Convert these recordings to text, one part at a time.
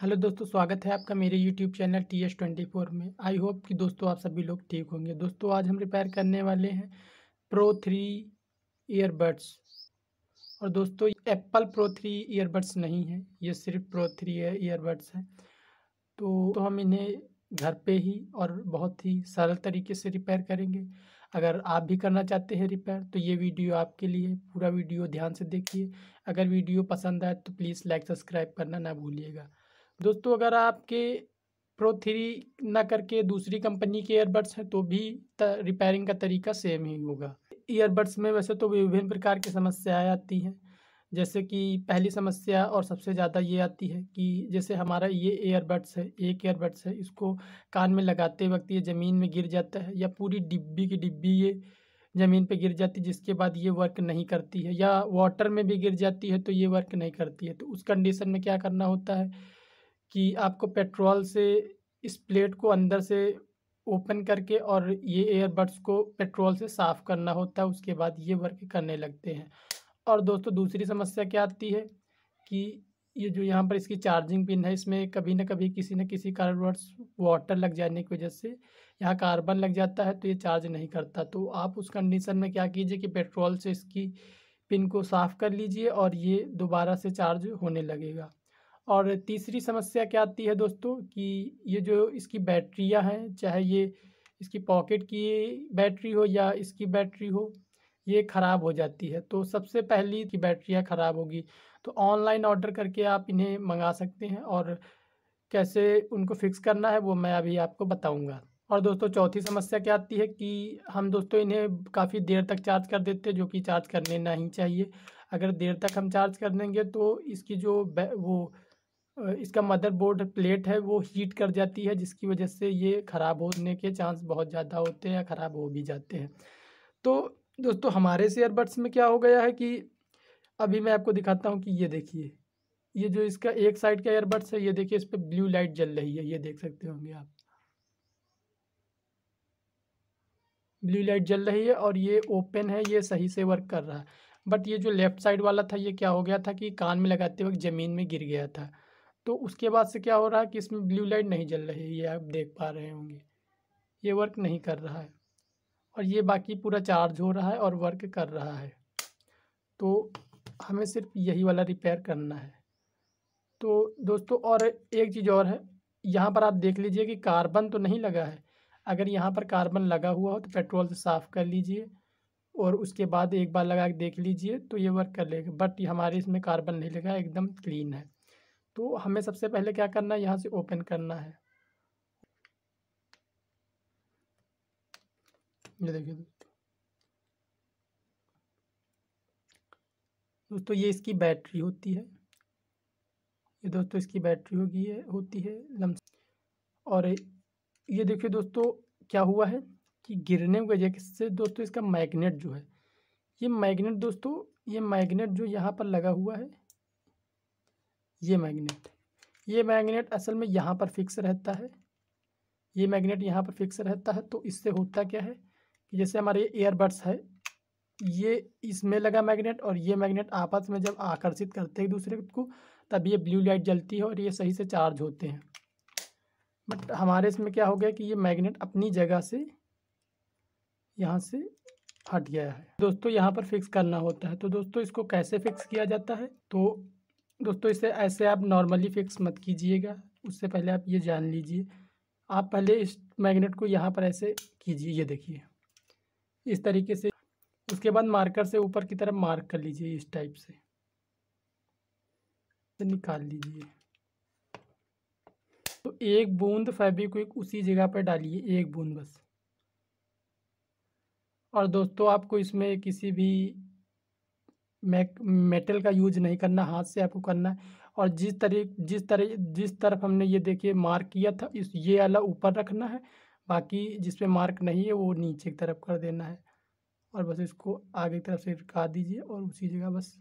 hello दोस्तों स्वागत है आपका मेरे YouTube channel T S twenty four में आई होप कि दोस्तों आप सभी लोग ठीक होंगे दोस्तों आज हम रिपेयर करने वाले हैं प्रो थ्री ईयरबड्स और दोस्तों एप्पल प्रो थ्री ईयरबड्स नहीं है ये सिर्फ प्रो थ्री ईयरबड्स हैं तो, तो हम इन्हें घर पे ही और बहुत ही सरल तरीके से रिपेयर करेंगे अगर आप भी करना चाहते हैं रिपेयर तो ये वीडियो आपके लिए पूरा वीडियो ध्यान से देखिए अगर वीडियो पसंद आए तो प्लीज़ लाइक सब्सक्राइब करना ना भूलिएगा दोस्तों अगर आपके प्रो थ्री ना करके दूसरी कंपनी के ईयरबड्स हैं तो भी रिपेयरिंग का तरीका सेम ही होगा ईयरबड्स में वैसे तो विभिन्न प्रकार की समस्याएँ आती हैं जैसे कि पहली समस्या और सबसे ज़्यादा ये आती है कि जैसे हमारा ये एयरबड्स है एक एयरबड्स है इसको कान में लगाते वक्त ये ज़मीन में गिर जाता है या पूरी डिब्बी की डिब्बी ये ज़मीन पे गिर जाती है जिसके बाद ये वर्क नहीं करती है या वाटर में भी गिर जाती है तो ये वर्क नहीं करती है तो उस कंडीशन में क्या करना होता है कि आपको पेट्रोल से इस प्लेट को अंदर से ओपन करके और ये एयरबड्स को पेट्रोल से साफ़ करना होता है उसके बाद ये वर्क करने लगते हैं और दोस्तों दूसरी समस्या क्या आती है कि ये जो यहाँ पर इसकी चार्जिंग पिन है इसमें कभी ना कभी किसी न किसी कारणवश वाटर लग जाने की वजह से यहाँ कार्बन लग जाता है तो ये चार्ज नहीं करता तो आप उस कंडीशन में क्या कीजिए कि पेट्रोल से इसकी पिन को साफ़ कर लीजिए और ये दोबारा से चार्ज होने लगेगा और तीसरी समस्या क्या आती है दोस्तों कि ये जो इसकी बैटरियाँ हैं चाहे ये इसकी पॉकेट की बैटरी हो या इसकी बैटरी हो ये ख़राब हो जाती है तो सबसे पहली की बैटरियाँ ख़राब होगी तो ऑनलाइन ऑर्डर करके आप इन्हें मंगा सकते हैं और कैसे उनको फिक्स करना है वो मैं अभी आपको बताऊंगा और दोस्तों चौथी समस्या क्या आती है कि हम दोस्तों इन्हें काफ़ी देर तक चार्ज कर देते हैं जो कि चार्ज करने नहीं चाहिए अगर देर तक हम चार्ज कर देंगे तो इसकी जो वो इसका मदरबोर्ड प्लेट है वो हीट कर जाती है जिसकी वजह से ये ख़राब होने के चांस बहुत ज़्यादा होते हैं या ख़राब हो भी जाते हैं तो दोस्तों हमारे से एयरबड्स में क्या हो गया है कि अभी मैं आपको दिखाता हूँ कि ये देखिए ये जो इसका एक साइड का एयरबड्स है ये देखिए इस पर ब्लू लाइट जल रही है ये देख सकते होंगे आप ब्लू लाइट जल रही है और ये ओपन है ये सही से वर्क कर रहा है बट ये जो लेफ़्ट साइड वाला था ये क्या हो गया था कि कान में लगाते वक्त ज़मीन में गिर गया था तो उसके बाद से क्या हो रहा है कि इसमें ब्लू लाइट नहीं जल रही है ये आप देख पा रहे होंगे ये वर्क नहीं कर रहा है और ये बाकी पूरा चार्ज हो रहा है और वर्क कर रहा है तो हमें सिर्फ यही वाला रिपेयर करना है तो दोस्तों और एक चीज़ और है यहाँ पर आप देख लीजिए कि कार्बन तो नहीं लगा है अगर यहाँ पर कार्बन लगा हुआ हो तो पेट्रोल से साफ़ कर लीजिए और उसके बाद एक बार लगा के देख लीजिए तो ये वर्क कर लेगा बट हमारे इसमें कार्बन नहीं लगा एकदम क्लीन है तो हमें सबसे पहले क्या करना है यहाँ से ओपन करना है ये देखिए दोस्तों ये इसकी बैटरी होती है ये दोस्तों इसकी बैटरी होगी है होती है लम और ये देखिए दोस्तों क्या हुआ है कि गिरने की वजह से दोस्तों इसका मैग्नेट जो है ये मैग्नेट दोस्तों ये मैग्नेट जो यहाँ पर लगा हुआ है ये मैग्नेट ये मैग्नेट असल में यहाँ पर फिक्स रहता है ये मैग्नेट यहाँ पर फिक्स रहता है तो इससे होता क्या है कि जैसे हमारे एयरबड्स है ये इसमें लगा मैग्नेट और ये मैग्नेट आपस में जब आकर्षित करते हैं दूसरे को तब ये ब्लू लाइट जलती है और ये सही से चार्ज होते हैं बट हमारे इसमें क्या हो गया कि ये मैग्नेट अपनी जगह से यहाँ से हट गया है दोस्तों यहाँ पर फिक्स करना होता है तो दोस्तों इसको कैसे फिक्स किया जाता है तो दोस्तों इसे ऐसे आप नॉर्मली फिक्स मत कीजिएगा उससे पहले आप ये जान लीजिए आप पहले इस मैग्नेट को यहाँ पर ऐसे कीजिए ये देखिए इस तरीके से उसके बाद मार्कर से ऊपर की तरफ मार्क कर लीजिए इस टाइप से निकाल लीजिए तो एक बूंद फेबिक्विक उसी जगह पर डालिए एक बूंद बस और दोस्तों आपको इसमें किसी भी मैक मेटल का यूज नहीं करना हाथ से आपको करना है और जिस तरह जिस तरह जिस तरफ हमने ये देखिए मार्क किया था इस ये वाला ऊपर रखना है बाकी पे मार्क नहीं है वो नीचे की तरफ कर देना है और बस इसको आगे की तरफ से रखा दीजिए और उसी जगह बस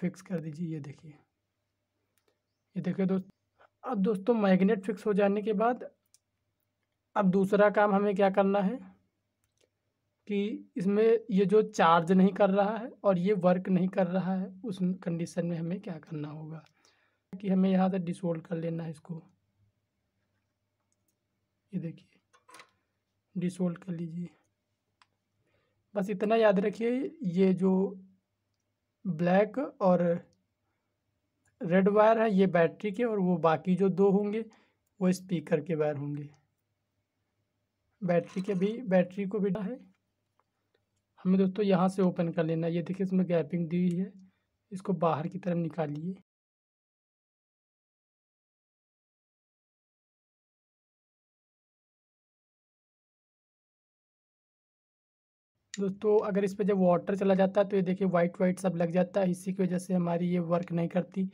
फिक्स कर दीजिए ये देखिए ये देखिए दोस्त अब दोस्तों मैग्नेट फिक्स हो जाने के बाद अब दूसरा काम हमें क्या करना है कि इसमें ये जो चार्ज नहीं कर रहा है और ये वर्क नहीं कर रहा है उस कंडीशन में हमें क्या करना होगा कि हमें यहाँ से डिसोल्ड कर लेना है इसको ये देखिए डिसोल्ड कर लीजिए बस इतना याद रखिए ये जो ब्लैक और रेड वायर है ये बैटरी के और वो बाकी जो दो होंगे वो स्पीकर के वायर होंगे बैटरी के भी बैटरी को भी है हमें दोस्तों यहाँ से ओपन कर लेना ये देखिए इसमें गैपिंग दी हुई है इसको बाहर की तरफ निकालिए दोस्तों अगर इस पर जब वाटर चला जाता है तो ये देखिए वाइट वाइट सब लग जाता है इसी की वजह से हमारी ये वर्क नहीं करती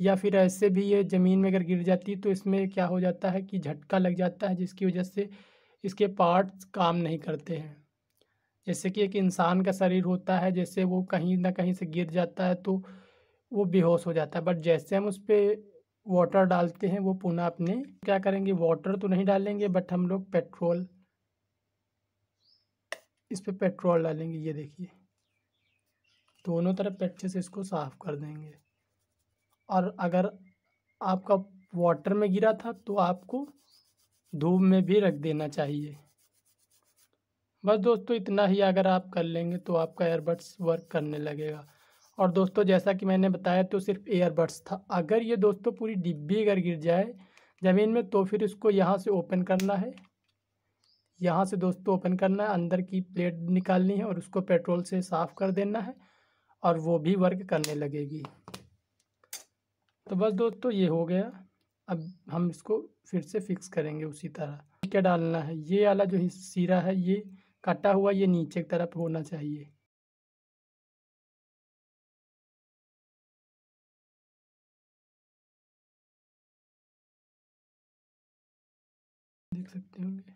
या फिर ऐसे भी ये ज़मीन में अगर गिर जाती तो इसमें क्या हो जाता है कि झटका लग जाता है जिसकी वजह से इसके पार्ट्स काम नहीं करते हैं जैसे कि एक इंसान का शरीर होता है जैसे वो कहीं ना कहीं से गिर जाता है तो वो बेहोश हो जाता है बट जैसे हम उस पर वाटर डालते हैं वो पुनः अपने क्या करेंगे वाटर तो नहीं डालेंगे बट हम लोग पेट्रोल इस पर पे पेट्रोल डालेंगे ये देखिए दोनों तरफ अच्छे से इसको साफ कर देंगे और अगर आपका वाटर में गिरा था तो आपको धूप में भी रख देना चाहिए बस दोस्तों इतना ही अगर आप कर लेंगे तो आपका एयरबड्स वर्क करने लगेगा और दोस्तों जैसा कि मैंने बताया तो सिर्फ एयरबड्स था अगर ये दोस्तों पूरी डिब्बी अगर गिर जाए ज़मीन में तो फिर इसको यहाँ से ओपन करना है यहाँ से दोस्तों ओपन करना है अंदर की प्लेट निकालनी है और उसको पेट्रोल से साफ़ कर देना है और वो भी वर्क करने लगेगी तो बस दोस्तों ये हो गया अब हम इसको फिर से फिक्स करेंगे उसी तरह क्या डालना है ये वाला जो सीरा है ये कटा हुआ ये नीचे की तरफ होना चाहिए देख सकते होंगे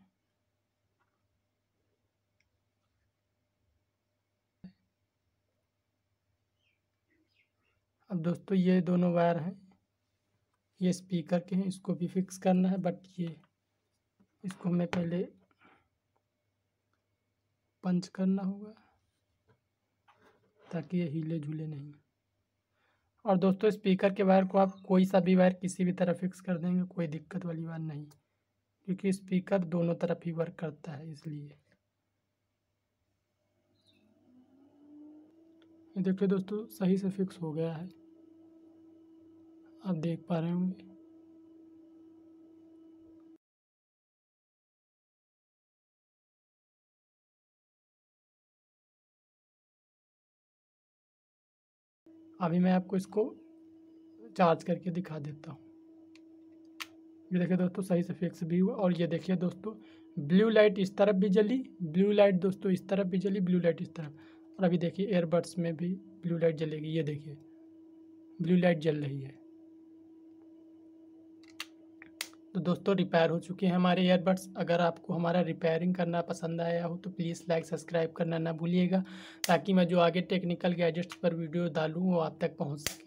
अब दोस्तों ये दोनों वायर हैं ये स्पीकर के हैं इसको भी फिक्स करना है बट ये इसको मैं पहले पंच करना होगा ताकि ये हिले झूले नहीं और दोस्तों स्पीकर के वायर को आप कोई सा भी वायर किसी भी तरह फिक्स कर देंगे कोई दिक्कत वाली बात नहीं क्योंकि स्पीकर दोनों तरफ ही वर्क करता है इसलिए ये देखिए दोस्तों सही से फिक्स हो गया है आप देख पा रहे होंगे अभी मैं आपको इसको चार्ज करके दिखा देता हूँ ये देखिए दोस्तों सही से फिक्स भी हुआ और ये देखिए दोस्तों ब्लू लाइट इस तरफ भी जली ब्लू लाइट दोस्तों इस तरफ भी जली ब्लू लाइट इस तरफ और अभी देखिए एयरबड्स में भी ब्लू लाइट जलेगी ये देखिए ब्लू लाइट जल रही है तो दोस्तों रिपेयर हो चुके हैं हमारे ईयरबड्स अगर आपको हमारा रिपेयरिंग करना पसंद आया हो तो प्लीज़ लाइक सब्सक्राइब करना ना भूलिएगा ताकि मैं जो आगे टेक्निकल गैजेट्स पर वीडियो डालूँ वो आप तक पहुँच सके